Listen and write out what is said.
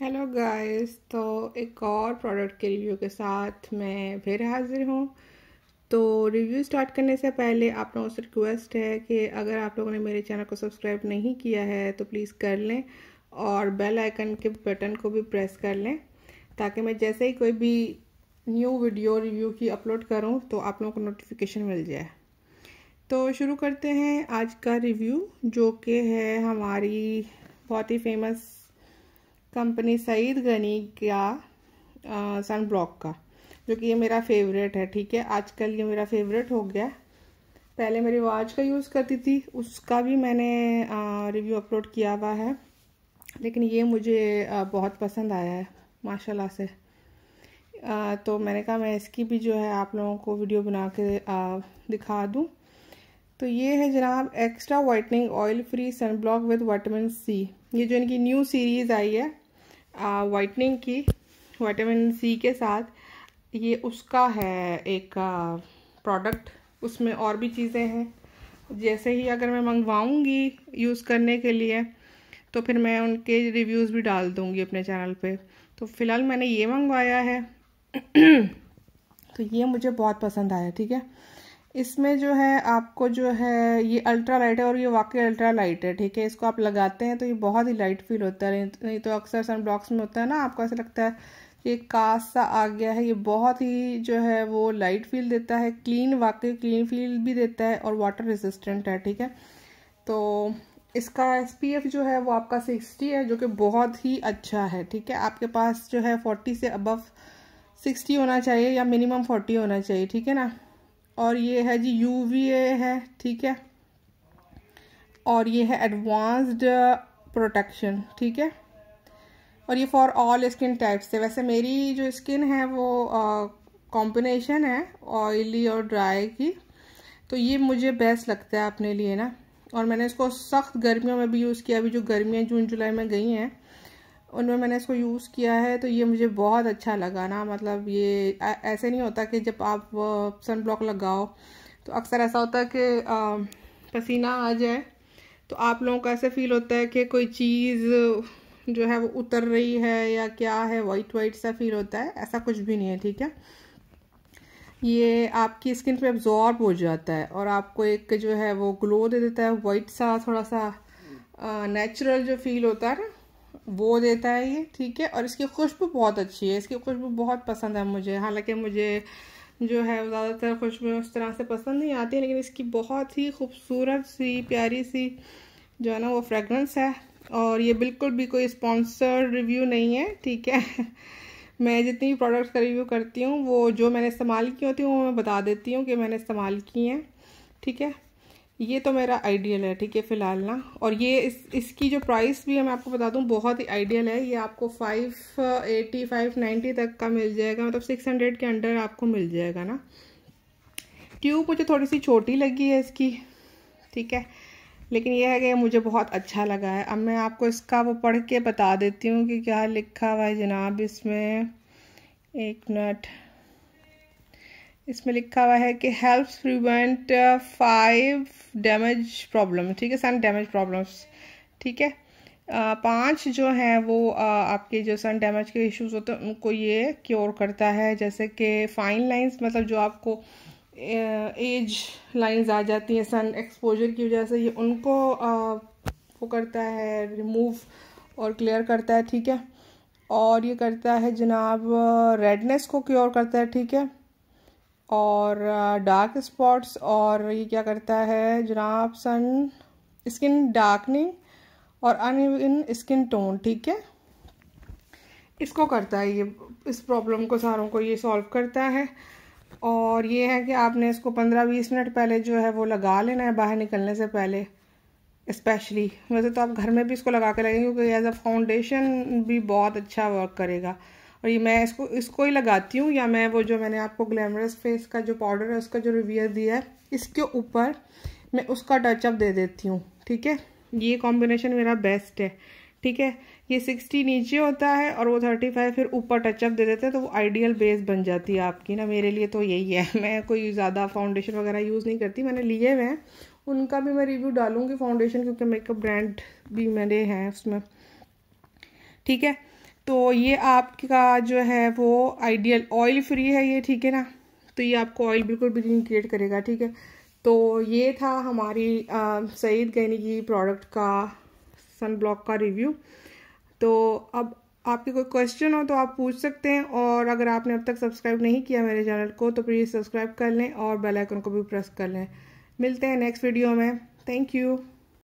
hello guys तो एक और प्रोडक्ट के रिव्यू के साथ मैं फिर हाजिर हूँ तो रिव्यू स्टार्ट करने से पहले आप लोगों से रिक्वेस्ट है कि अगर आप लोगों ने मेरे चैनल को सब्सक्राइब नहीं किया है तो प्लीज़ कर लें और बेल आइकन के बटन को भी प्रेस कर लें ताकि मैं जैसे ही कोई भी न्यू वीडियो रिव्यू की अपलोड करूँ तो आप लोगों को नोटिफिकेशन मिल जाए तो शुरू करते हैं आज का रिव्यू जो कि है हमारी बहुत ही फेमस कंपनी सईद गनी का सन ब्लॉक का जो कि ये मेरा फेवरेट है ठीक है आजकल ये मेरा फेवरेट हो गया पहले मेरी वॉच का यूज़ करती थी उसका भी मैंने रिव्यू अपलोड किया हुआ है लेकिन ये मुझे आ, बहुत पसंद आया है माशाल्लाह से आ, तो मैंने कहा मैं इसकी भी जो है आप लोगों को वीडियो बना के आ, दिखा दूँ तो ये है जनाब extra whitening oil free sunblock with vitamin C ये जो इनकी न्यू सीरीज़ आई है वाइटनिंग की वाइटामिन सी के साथ ये उसका है एक प्रोडक्ट उसमें और भी चीज़ें हैं जैसे ही अगर मैं मंगवाऊंगी यूज़ करने के लिए तो फिर मैं उनके रिव्यूज़ भी डाल दूँगी अपने चैनल पे तो फ़िलहाल मैंने ये मंगवाया है तो ये मुझे बहुत पसंद आया ठीक है इसमें जो है आपको जो है ये अल्ट्रा लाइट है और ये वाकई अल्ट्रा लाइट है ठीक है इसको आप लगाते हैं तो ये बहुत ही लाइट फील होता है नहीं तो अक्सर सन ब्लॉक्स में होता है ना आपको ऐसा लगता है कि कास सा आ गया है ये बहुत ही जो है वो लाइट फील देता है क्लीन वाकई क्लीन फील भी देता है और वाटर रेजिस्टेंट है ठीक है तो इसका एस जो है वो आपका सिक्सटी है जो कि बहुत ही अच्छा है ठीक है आपके पास जो है फोर्टी से अबव सिक्सटी होना चाहिए या मिनिमम फोर्टी होना चाहिए ठीक है ना और ये है जी यू है ठीक है और ये है एडवांस्ड प्रोटेक्शन uh, ठीक है और ये फॉर ऑल स्किन टाइप्स है वैसे मेरी जो स्किन है वो कॉम्बिनेशन uh, है ऑयली और ड्राई की तो ये मुझे बेस्ट लगता है अपने लिए ना और मैंने इसको सख्त गर्मियों में भी यूज़ किया अभी जो गर्मियाँ जून जुलाई में गई हैं उनमें मैंने इसको यूज़ किया है तो ये मुझे बहुत अच्छा लगा ना मतलब ये ऐसे नहीं होता कि जब आप सन ब्लॉक लगाओ तो अक्सर ऐसा होता है कि पसीना आ जाए तो आप लोगों को ऐसे फील होता है कि कोई चीज़ जो है वो उतर रही है या क्या है वाइट वाइट सा फील होता है ऐसा कुछ भी नहीं है ठीक है ये आपकी स्किन पे एब्जॉर्ब हो जाता है और आपको एक जो है वो ग्लो दे देता है वाइट सा थोड़ा सा नेचुरल जो फील होता है ना वो देता है ये ठीक है और इसकी खुशबू बहुत अच्छी है इसकी खुशबू बहुत पसंद है मुझे हालांकि मुझे जो है ज़्यादातर खुशबू उस तरह से पसंद नहीं आती लेकिन इसकी बहुत ही खूबसूरत सी प्यारी सी जो है ना वो फ्रेगरेंस है और ये बिल्कुल भी कोई स्पॉन्सर रिव्यू नहीं है ठीक है मैं जितनी भी प्रोडक्ट्स का रिव्यू करती हूँ वो जो मैंने इस्तेमाल की होती हूँ वो मैं बता देती हूँ कि मैंने इस्तेमाल की हैं ठीक है ये तो मेरा आइडियल है ठीक है फ़िलहाल ना और ये इस इसकी जो प्राइस भी है मैं आपको बता दूँ बहुत ही आइडियल है ये आपको फाइव एटी फाइव नाइन्टी तक का मिल जाएगा मतलब सिक्स हंड्रेड के अंडर आपको मिल जाएगा ना ट्यूब मुझे थोड़ी सी छोटी लगी है इसकी ठीक है लेकिन यह है कि मुझे बहुत अच्छा लगा है अब मैं आपको इसका वो पढ़ के बता देती हूँ कि क्या लिखा हुआ है जनाब इसमें एक मिनट इसमें लिखा हुआ है कि helps prevent five damage problem ठीक है सन डैमेज प्रॉब्लम्स ठीक है uh, पांच जो हैं वो आ, uh, आपके जो सन डैमेज के इश्यूज होते हैं उनको ये क्योर करता है जैसे कि फाइन लाइंस मतलब जो आपको एज uh, लाइंस आ जाती हैं सन एक्सपोजर की वजह से ये उनको आ, वो करता है रिमूव और क्लियर करता है ठीक है और ये करता है जनाब रेडनेस को क्योर करता है ठीक है और डार्क स्पॉट्स और ये क्या करता है जनाब सन स्किन डार्कनिंग और अन स्किन टोन ठीक है इसको करता है ये इस प्रॉब्लम को सारों को ये सॉल्व करता है और ये है कि आपने इसको पंद्रह बीस मिनट पहले जो है वो लगा लेना है बाहर निकलने से पहले इस्पेशली वैसे तो आप घर में भी इसको लगा के लगेंगे क्योंकि एज अ फाउंडेशन भी बहुत अच्छा वर्क करेगा और ये मैं इसको इसको ही लगाती हूँ या मैं वो जो मैंने आपको ग्लैमरस फेस का जो पाउडर है उसका जो रिव्यू दिया है इसके ऊपर मैं उसका टचअप दे देती हूँ ठीक है ये कॉम्बिनेशन मेरा बेस्ट है ठीक है ये सिक्सटी नीचे होता है और वो थर्टी फाइव फिर ऊपर टचअप दे देते हैं तो वो आइडियल बेस बन जाती है आपकी ना मेरे लिए तो यही है मैं कोई ज़्यादा फाउंडेशन वगैरह यूज़ नहीं करती मैंने लिए हुए हैं उनका भी मैं रिव्यू डालूंगी फाउंडेशन क्योंकि मेकअप ब्रांड भी मेरे हैं उसमें ठीक है तो ये आपका जो है वो आइडियल ऑयल फ्री है ये ठीक है ना तो ये आपको ऑयल बिल्कुल भी नहीं क्रिएट करेगा ठीक है तो ये था हमारी सईद गैनी की प्रोडक्ट का सन ब्लॉक का रिव्यू तो अब आपके कोई क्वेश्चन हो तो आप पूछ सकते हैं और अगर आपने अब तक सब्सक्राइब नहीं किया मेरे चैनल को तो प्लीज़ सब्सक्राइब कर लें और बेलाइकन को भी प्रेस कर लें मिलते हैं नेक्स्ट वीडियो में थैंक यू